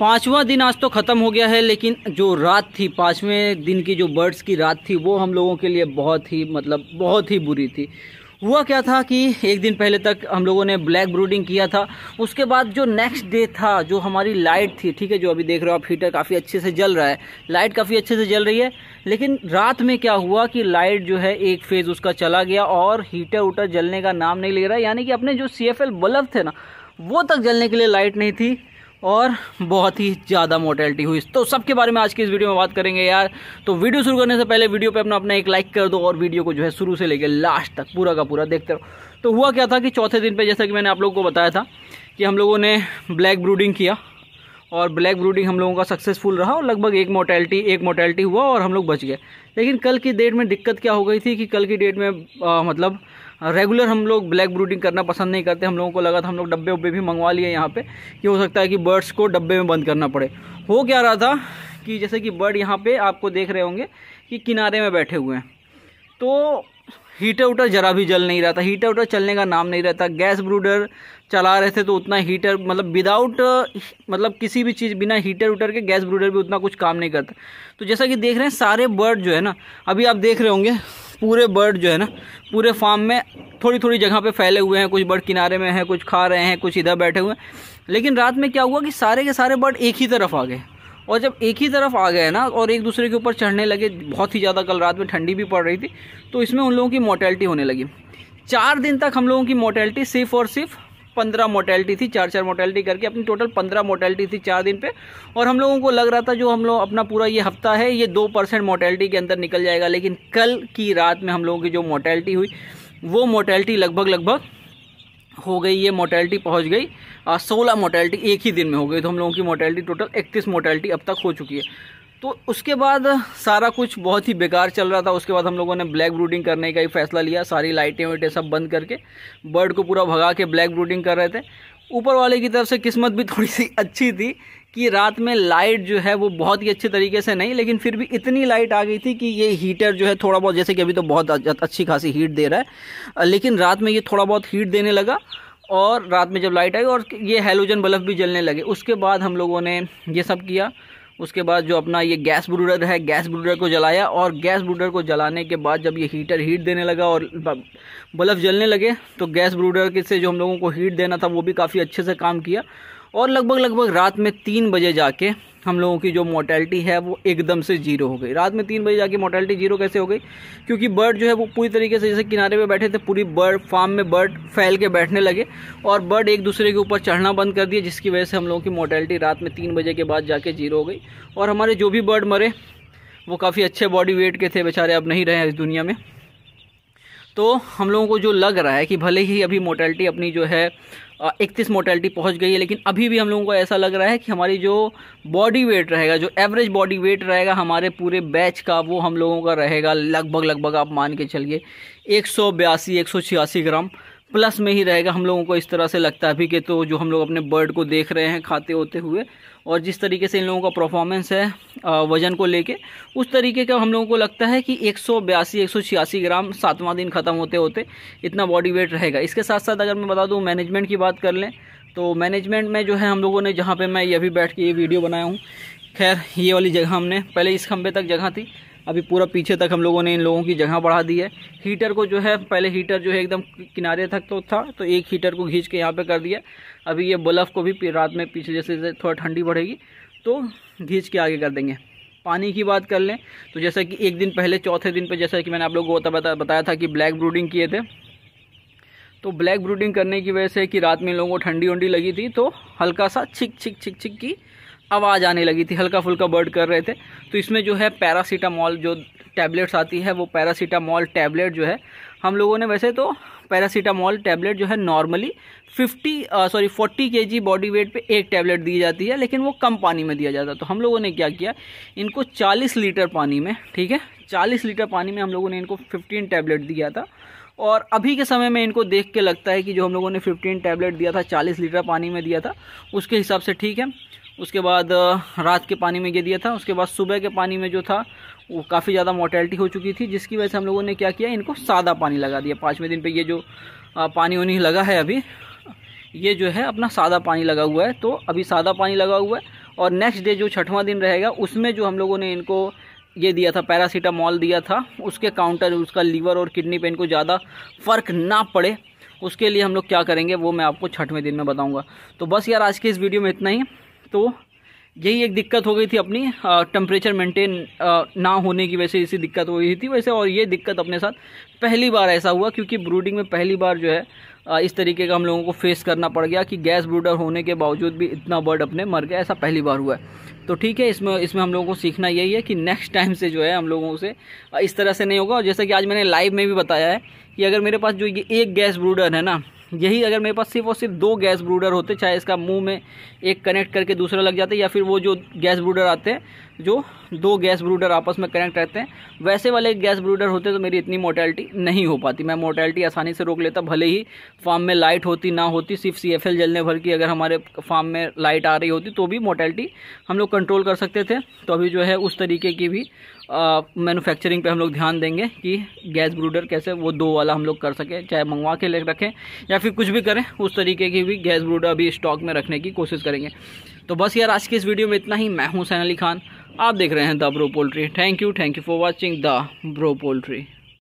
पाँचवा दिन आज तो ख़त्म हो गया है लेकिन जो रात थी पाँचवें दिन की जो बर्ड्स की रात थी वो हम लोगों के लिए बहुत ही मतलब बहुत ही बुरी थी हुआ क्या था कि एक दिन पहले तक हम लोगों ने ब्लैक ब्रूडिंग किया था उसके बाद जो नेक्स्ट डे था जो हमारी लाइट थी ठीक है जो अभी देख रहे हो आप हीटर काफ़ी अच्छे से जल रहा है लाइट काफ़ी अच्छे से जल रही है लेकिन रात में क्या हुआ कि लाइट जो है एक फेज़ उसका चला गया और हीटर उटर जलने का नाम नहीं ले रहा यानी कि अपने जो सी बल्ब थे ना वो तक जलने के लिए लाइट नहीं थी और बहुत ही ज़्यादा मोटेलिटी हुई तो सबके बारे में आज की इस वीडियो में बात करेंगे यार तो वीडियो शुरू करने से पहले वीडियो पे अपना अपना एक लाइक कर दो और वीडियो को जो है शुरू से लेकर लास्ट तक पूरा का पूरा देखते रहो तो हुआ क्या था कि चौथे दिन पे जैसा कि मैंने आप लोगों को बताया था कि हम लोगों ने ब्लैक ब्रूडिंग किया और ब्लैक ब्रूडिंग हम लोगों का सक्सेसफुल रहा और लगभग एक मोटेलिटी एक मोटेलिटी हुआ और हम लोग बच गए लेकिन कल की डेट में दिक्कत क्या हो गई थी कि कल की डेट में मतलब रेगुलर हम लोग ब्लैक ब्रूडिंग करना पसंद नहीं करते हम लोगों को लगा था हम लोग डब्बे उब्बे भी मंगवा लिए यहाँ पे कि हो सकता है कि बर्ड्स को डब्बे में बंद करना पड़े हो क्या रहा था कि जैसे कि बर्ड यहाँ पे आपको देख रहे होंगे कि किनारे में बैठे हुए हैं तो हीटर उटर जरा भी जल नहीं रहा था हीटर उटर चलने का नाम नहीं रहता गैस ब्रूडर चला रहे थे तो उतना हीटर मतलब विदाउट मतलब किसी भी चीज़ बिना हीटर उटर के गैस ब्रूडर भी उतना कुछ काम नहीं करता तो जैसा कि देख रहे हैं सारे बर्ड जो है ना अभी आप देख रहे होंगे पूरे बर्ड जो है ना पूरे फार्म में थोड़ी थोड़ी जगह पे फैले हुए हैं कुछ बर्ड किनारे में हैं कुछ खा रहे हैं कुछ इधर बैठे हुए हैं लेकिन रात में क्या हुआ कि सारे के सारे बर्ड एक ही तरफ आ गए और जब एक ही तरफ आ गए ना और एक दूसरे के ऊपर चढ़ने लगे बहुत ही ज़्यादा कल रात में ठंडी भी पड़ रही थी तो इसमें उन लोगों की मोटेलिटी होने लगी चार दिन तक हम लोगों की मोटेलिटी सिर्फ और सिर्फ पंद्रह मोटेलिटी थी चार चार मोटेलिटी करके अपनी टोटल पंद्रह मोटेलिटी थी चार दिन पे और हम लोगों को लग रहा था जो हम लोग अपना पूरा ये हफ्ता है ये दो परसेंट मोटेलिटी के अंदर निकल जाएगा लेकिन कल की रात में हम लोगों की जो मोटेलिटी हुई वो मोटेलिटी लगभग लगभग हो गई ये मोटेलिटी पहुंच गई सोलह मोटेलिटी एक ही दिन में हो गई तो हम लोगों की मोटेलिटी टोटल इकतीस मोटेलिटी अब तक हो चुकी है तो उसके बाद सारा कुछ बहुत ही बेकार चल रहा था उसके बाद हम लोगों ने ब्लैक ब्रूडिंग करने का ही फैसला लिया सारी लाइटें वाइटें सब बंद करके बर्ड को पूरा भगा के ब्लैक ब्रूडिंग कर रहे थे ऊपर वाले की तरफ से किस्मत भी थोड़ी सी अच्छी थी कि रात में लाइट जो है वो बहुत ही अच्छे तरीके से नहीं लेकिन फिर भी इतनी लाइट आ गई थी कि ये हीटर जो है थोड़ा बहुत जैसे कि अभी तो बहुत अच्छी खासी हीट दे रहा है लेकिन रात में ये थोड़ा बहुत हीट देने लगा और रात में जब लाइट आई और ये हेलोजन बल्ब भी जलने लगे उसके बाद हम लोगों ने ये सब किया उसके बाद जो अपना ये गैस ब्रूडर है गैस ब्रूडर को जलाया और गैस ब्रूडर को जलाने के बाद जब ये हीटर हीट देने लगा और बल्ब जलने लगे तो गैस ब्रूडर से जो हम लोगों को हीट देना था वो भी काफ़ी अच्छे से काम किया और लगभग लगभग रात में तीन बजे जाके हम लोगों की जो मोटेलिटी है वो एकदम से जीरो हो गई रात में तीन बजे जाके मोटेलिटी जीरो कैसे हो गई क्योंकि बर्ड जो है वो पूरी तरीके से जैसे किनारे पे बैठे थे पूरी बर्ड फार्म में बर्ड फैल के बैठने लगे और बर्ड एक दूसरे के ऊपर चढ़ना बंद कर दिए जिसकी वजह से हम लोगों की मोटेलिटी रात में तीन बजे के बाद जाके जीरो हो गई और हमारे जो भी बर्ड मरे वो काफ़ी अच्छे बॉडी वेट के थे बेचारे अब नहीं रहे इस दुनिया में तो हम लोगों को जो लग रहा है कि भले ही अभी मोटेलिटी अपनी जो है इकतीस मोटेलिटी पहुंच गई है लेकिन अभी भी हम लोगों को ऐसा लग रहा है कि हमारी जो बॉडी वेट रहेगा जो एवरेज बॉडी वेट रहेगा हमारे पूरे बैच का वो हम लोगों का रहेगा लगभग लगभग आप मान के चलिए एक सौ बयासी एक सौ छियासी ग्राम प्लस में ही रहेगा हम लोगों को इस तरह से लगता है अभी के तो जो हम लोग अपने बर्ड को देख रहे हैं खाते होते हुए और जिस तरीके से इन लोगों का परफॉर्मेंस है वज़न को लेके उस तरीके का हम लोगों को लगता है कि एक सौ बयासी एक सौ छियासी ग्राम सातवां दिन ख़त्म होते होते इतना बॉडी वेट रहेगा इसके साथ साथ अगर मैं बता दूँ मैनेजमेंट की बात कर लें तो मैनेजमेंट में जो है हम लोगों ने जहाँ पर मैं ये भी बैठ के ये वीडियो बनाया हूँ खैर ये वाली जगह हमने पहले इस खम्भे तक जगह थी अभी पूरा पीछे तक हम लोगों ने इन लोगों की जगह बढ़ा दी है हीटर को जो है पहले हीटर जो है एकदम किनारे तक तो था तो एक हीटर को घींच के यहाँ पर कर दिया अभी ये बल्फ को भी रात में पीछे जैसे थोड़ा ठंडी बढ़ेगी तो घींच के आगे कर देंगे पानी की बात कर लें तो जैसा कि एक दिन पहले चौथे दिन पर जैसा कि मैंने आप लोगों को बता, बताया था कि ब्लैक ब्रूडिंग किए थे तो ब्लैक ब्रूडिंग करने की वजह से कि रात में लोगों को ठंडी उंडी लगी थी तो हल्का सा छिक छिक छिक छिक की आवाज़ आने लगी थी हल्का फुल्का बर्ड कर रहे थे तो इसमें जो है पैरासीटामॉल जो टैबलेट्स आती है वो पैरासीटामॉल टैबलेट जो है हम लोगों ने वैसे तो पैरासीटामॉल टैबलेट जो है नॉर्मली 50 सॉरी 40 के बॉडी वेट पे एक टैबलेट दी जाती है लेकिन वो कम पानी में दिया जाता है तो हम लोगों ने क्या किया इनको 40 लीटर पानी में ठीक है 40 लीटर पानी में हम लोगों ने इनको 15 टैबलेट दिया था और अभी के समय में इनको देख के लगता है कि जो हम लोगों ने 15 टैबलेट दिया था 40 लीटर पानी में दिया था उसके हिसाब से ठीक है उसके बाद रात के पानी में ये दिया था उसके बाद सुबह के पानी में जो था वो काफ़ी ज़्यादा मोटेलिटी हो चुकी थी जिसकी वजह से हम लोगों ने क्या किया इनको सादा पानी लगा दिया पाँचवें दिन पर ये जो पानी उन्हीं लगा है अभी ये जो है अपना सादा पानी लगा हुआ है तो अभी सादा पानी लगा हुआ है और नेक्स्ट डे जो छठवां दिन रहेगा उसमें जो हम लोगों ने इनको ये दिया था पैरासीटामॉल दिया था उसके काउंटर उसका लीवर और किडनी पे इनको ज़्यादा फ़र्क ना पड़े उसके लिए हम लोग क्या करेंगे वो मैं आपको छठवें दिन में बताऊँगा तो बस यार आज के इस वीडियो में इतना ही तो यही एक दिक्कत हो गई थी अपनी टेम्परेचर मेंटेन ना होने की वजह से इसी दिक्कत हो गई थी वैसे और ये दिक्कत अपने साथ पहली बार ऐसा हुआ क्योंकि ब्रूडिंग में पहली बार जो है इस तरीके का हम लोगों को फेस करना पड़ गया कि गैस ब्रूडर होने के बावजूद भी इतना बर्ड अपने मर गया ऐसा पहली बार हुआ है तो ठीक है इसमें इसमें हम लोगों को सीखना यही है कि नेक्स्ट टाइम से जो है हम लोगों से इस तरह से नहीं होगा और जैसा कि आज मैंने लाइव में भी बताया है कि अगर मेरे पास जो ये एक गैस ब्रूडर है ना यही अगर मेरे पास सिर्फ और सिर्फ दो गैस ब्रूडर होते चाहे इसका मुंह में एक कनेक्ट करके दूसरा लग जाता या फिर वो जो गैस ब्रूडर आते हैं जो दो गैस ब्रूडर आपस में कनेक्ट रहते हैं वैसे वाले गैस ब्रूडर होते तो मेरी इतनी मोटैलिटी नहीं हो पाती मैं मोटैलिटी आसानी से रोक लेता भले ही फार्म में लाइट होती ना होती सिर्फ सी एफ एल जलने भर की अगर हमारे फार्म में लाइट आ रही होती तो भी मोटैलिटी हम लोग कंट्रोल कर सकते थे तो अभी जो है उस तरीके की भी मैनुफैक्चरिंग पर हम लोग ध्यान देंगे कि गैस ब्रूडर कैसे वो दो वाला हम लोग कर सकें चाहे मंगवा के ले रखें या फिर कुछ भी करें उस तरीके की भी गैस ब्रूडर अभी स्टॉक में रखने की कोशिश करेंगे तो बस यार आज की इस वीडियो में इतना ही मैं हूँ सैन अली खान आप देख रहे हैं the bro poultry thank you thank you for watching the bro poultry